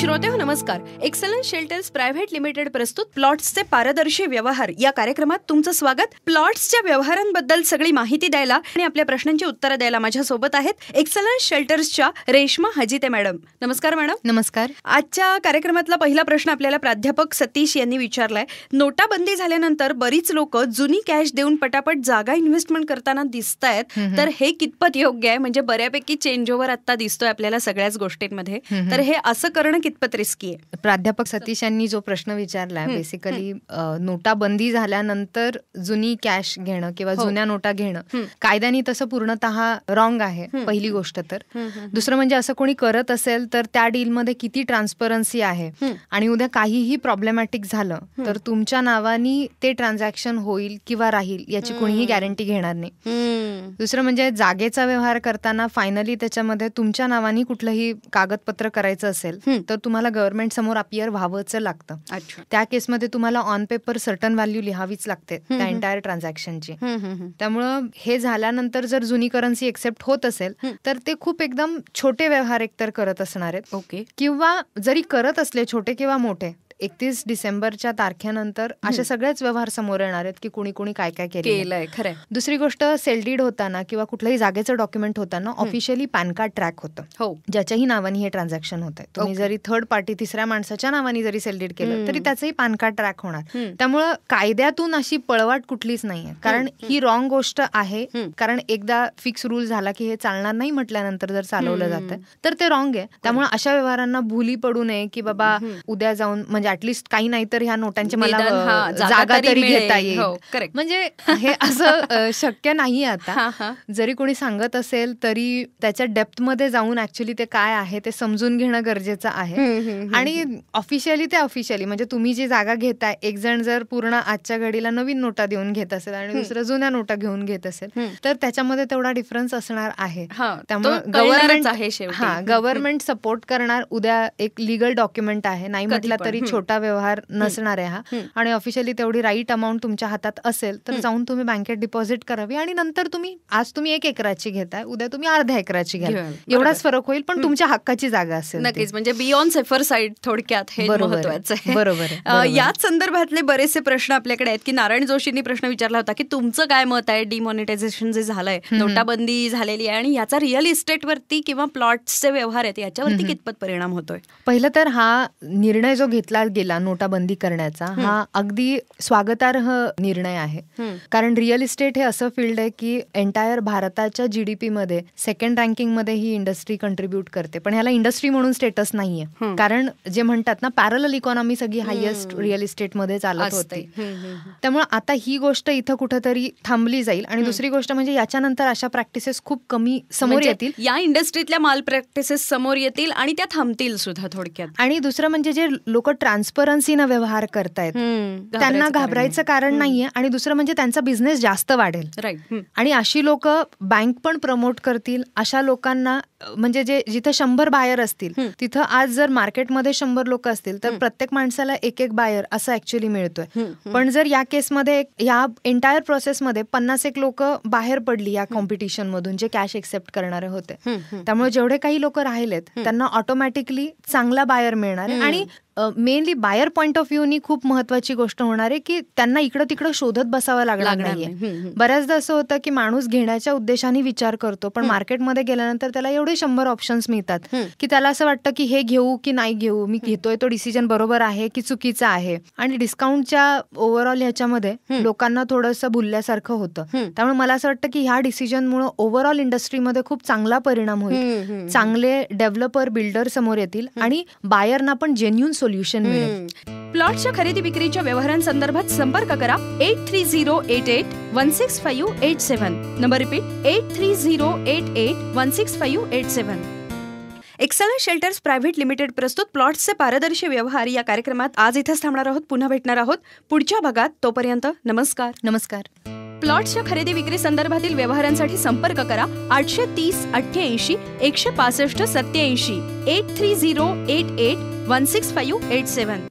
श्रोते हो नमस्कार एक्सलन्स शेल्टर्स प्रायव्हेट लिमिटेड प्रस्तुत प्लॉट्सचे पारदर्शी व्यवहार या कार्यक्रमात तुमचं स्वागत प्लॉट्सच्या व्यवहारांबद्दल सगळी माहिती द्यायला आणि आपल्या प्रश्नांची उत्तरं द्यायला माझ्या सोबत आहेत एक्सलन्स शेल्टर्सच्या रेश्मा हजिते मॅडम नमस्कार मॅडम नमस्कार आजच्या कार्यक्रमातला पहिला प्रश्न आपल्याला प्राध्यापक सतीश यांनी विचारलाय नोटाबंदी झाल्यानंतर बरीच लोक जुनी कॅश देऊन पटापट जागा इन्व्हेस्टमेंट करताना दिसत आहेत तर हे कितपत योग्य आहे म्हणजे बऱ्यापैकी चेंज ओव्हर आता दिसतोय आपल्याला सगळ्याच गोष्टींमध्ये तर हे असं करणं कितपत रिस्की आहे प्राध्यापक सतीश यांनी जो प्रश्न विचारला बेसिकली नोटा बंदी झाल्यानंतर जुनी कॅश घेणं किंवा हो. जुन्या नोटा घेणं कायद्याने तसं पूर्णतः रॉंग आहे पहिली गोष्ट तर दुसरं म्हणजे असं कोणी करत असेल तर त्या डीलमध्ये किती ट्रान्सपरन्सी आहे आणि उद्या काहीही प्रॉब्लेमॅटिक झालं तर तुमच्या नावानी ते ट्रान्झॅक्शन होईल किंवा राहील याची कोणीही गॅरंटी घेणार नाही दुसरं म्हणजे जागेचा व्यवहार करताना फायनली त्याच्यामध्ये तुमच्या नावानी कुठलंही कागदपत्र करायचं असेल तर तुम्हाला गव्हर्नमेंट समोर अपियर व्हावंच लागतं त्या केसमध्ये तुम्हाला ऑन पेपर सर्टन व्हॅल्यू लिहावीच लागते त्या एंटायर ट्रान्झॅक्शनची त्यामुळं हे झाल्यानंतर जर जुनी करन्सी एक्सेप्ट होत असेल तर ते खूप एकदम छोटे व्यवहार एकतर करत असणार आहेत ओके किंवा जरी करत असले छोटे किंवा मोठे एकतीस डिसेंबरच्या तारखेनंतर असे सगळेच व्यवहार समोर येणार आहेत की कुणी कुणी काय काय केलंय खरं दुसरी गोष्ट सेलडीड होताना किंवा कुठल्याही जागेचं डॉक्युमेंट होताना ऑफिशियली पॅन कार्ड ट्रॅक होतं हो ज्याच्याही नावाने हे ट्रान्झॅक्शन होत आहे तुम्ही जरी थर्ड पार्टी तिसऱ्या माणसाच्या नावाने जरी सेलडीड केलं तरी त्याचंही पॅन कार्ड ट्रॅक होणार त्यामुळं कायद्यातून अशी पळवाट कुठलीच नाहीये कारण ही रॉंग गोष्ट आहे कारण एकदा फिक्स रूल झाला की हे चालणार नाही म्हटल्यानंतर जर चालवलं जातं तर ते रॉंग आहे त्यामुळे अशा व्यवहारांना भूली पडू नये की बाबा उद्या जाऊन म्हणजे ऍटलिस्ट काही नाही तर ह्या नोटांची मला जागा तरी घेता येईल हो, म्हणजे हे असं शक्य नाही आता जरी कोणी सांगत असेल तरी त्याच्या मध्ये जाऊन ऍक्च्युली ते काय आहे ते समजून घेणं गरजेचं आहे आणि ऑफिशियली ते ऑफिशियली म्हणजे तुम्ही जी जागा घेताय एक जण जर पूर्ण आजच्या घडीला नवीन नोटा देऊन घेत असेल आणि दुसरं जुन्या नोटा घेऊन घेत असेल तर त्याच्यामध्ये तेवढा डिफरन्स असणार आहे त्यामुळे गव्हर्नमेंट गव्हर्नमेंट सपोर्ट करणार उद्या एक लिगल डॉक्युमेंट आहे नाही म्हटलं तरी छोटा व्यवहार नसणार आहे हा आणि ऑफिशियली तेवढी राईट अमाऊंट तुमच्या हातात असेल तर जाऊन तुम्ही बँकेत डिपॉझिट करावी आणि नंतर तुम्ही आज तुम्ही एक एकराची घेताय उद्या तुम्ही अर्ध्या एकराची घ्या एवढाच फरक होईल पण तुमच्या हक्काची जागा असेल नक्कीच म्हणजे बियॉन्ड सेफर साईड थोडक्यात हे महत्वाचं आहे बरोबर याच संदर्भातले बरेचसे प्रश्न आपल्याकडे आहेत की नारायण जोशींनी प्रश्न विचारला होता की तुमचं काय मत आहे डिमॉनिटायझेशन जे झालंय नोटाबंदी झालेली आहे आणि याचा रिअल इस्टेट वरती किंवा प्लॉटचे व्यवहार आहेत याच्यावरती कितपत परिणाम होतोय पहिलं तर हा निर्णय जो घेतला गेला नोटाबंदी करण्याचा हा अगदी स्वागतार्ह निर्णय आहे कारण रिअल इस्टेट हे असं फील्ड आहे की एंटायर भारताच्या जीडीपी मध्ये सेकंड रँकिंग मध्ये ही इंडस्ट्री कंट्रीब्युट करते पण ह्याला इंडस्ट्री म्हणून स्टेटस नाहीये कारण जे म्हणतात ना पॅरल इकॉनॉमी सगळी हायेस्ट रिअल इस्टेट मध्ये चालत होते त्यामुळे आता ही गोष्ट इथं कुठेतरी थांबली जाईल आणि दुसरी गोष्ट म्हणजे याच्यानंतर अशा प्रॅक्टिसेस खूप कमी समोर म्हणजे येतील या इंडस्ट्रीतल्या माल प्रॅक्टिसेस समोर येतील आणि त्या थांबतील सुद्धा थोडक्यात आणि दुसरं म्हणजे जे लोक ट्रान्स ट्रान्सपरन्सीनं व्यवहार करतायत त्यांना घाबरायचं कारण नाहीये आणि दुसरं म्हणजे त्यांचा बिझनेस जास्त वाढेल आणि अशी लोक बँक पण प्रमोट करतील अशा लोकांना म्हणजे जे जिथे शंभर बायर असतील तिथं आज जर मार्केटमध्ये शंभर लोक असतील तर प्रत्येक माणसाला एक एक बायर असं ऍक्च्युली मिळतोय पण जर या केसमध्ये या एंटायर प्रोसेसमध्ये पन्नास एक लोक बाहेर पडली या कॉम्पिटिशन मधून जे कॅश एक्सेप्ट करणारे होते त्यामुळे जेवढे काही लोक राहिलेत त्यांना ऑटोमॅटिकली चांगला बायर मिळणार आणि मेनली बायर पॉईंट ऑफ नी खूप महत्वाची गोष्ट होणार आहे की त्यांना इकडं तिकडं शोधत बसावं लागणार नाहीये बऱ्याचदा असं होतं की माणूस घेण्याच्या उद्देशाने विचार करतो पण मार्केटमध्ये गेल्यानंतर त्याला एवढे शंभर ऑप्शन्स मिळतात की त्याला असं वाटतं की हे घेऊ की नाही घेऊ मी घेतोय तो डिसिजन बरोबर आहे की चुकीचा आहे आणि डिस्काउंटच्या ओव्हरऑल ह्याच्यामध्ये लोकांना थोडंसं भुलल्यासारखं होतं त्यामुळे मला असं वाटतं की ह्या डिसिजनमुळे ओव्हरऑल इंडस्ट्रीमध्ये खूप चांगला परिणाम होईल चांगले डेव्हलपर बिल्डर समोर येतील आणि बायरना पण जेन्युन सोल्युशन प्लॉटच्या खरेदी विक्रीच्या व्यवहारांसंदर्भात संपर्क करा eight three zero eight eight one six five eight seven number repeat eight three zero eight eight one six five eight seven excel shelters private limited प्रस्तुत चे पारदर्शी व्यवहार या कार्यक्रमात आज इथेच थांबणार आहोत पुन्हा भेटणार आहोत पुढच्या भागात तोपर्यंत नमस्कार नमस्कार प्लॉट्सच्या खरेदी विक्री संदर्भातील व्यवहारांसाठी संपर्क करा आठशे तीस अठ्ठ्याऐंशी एकशे पासष्ट सत्याऐंशी eight three zero eight eight seven.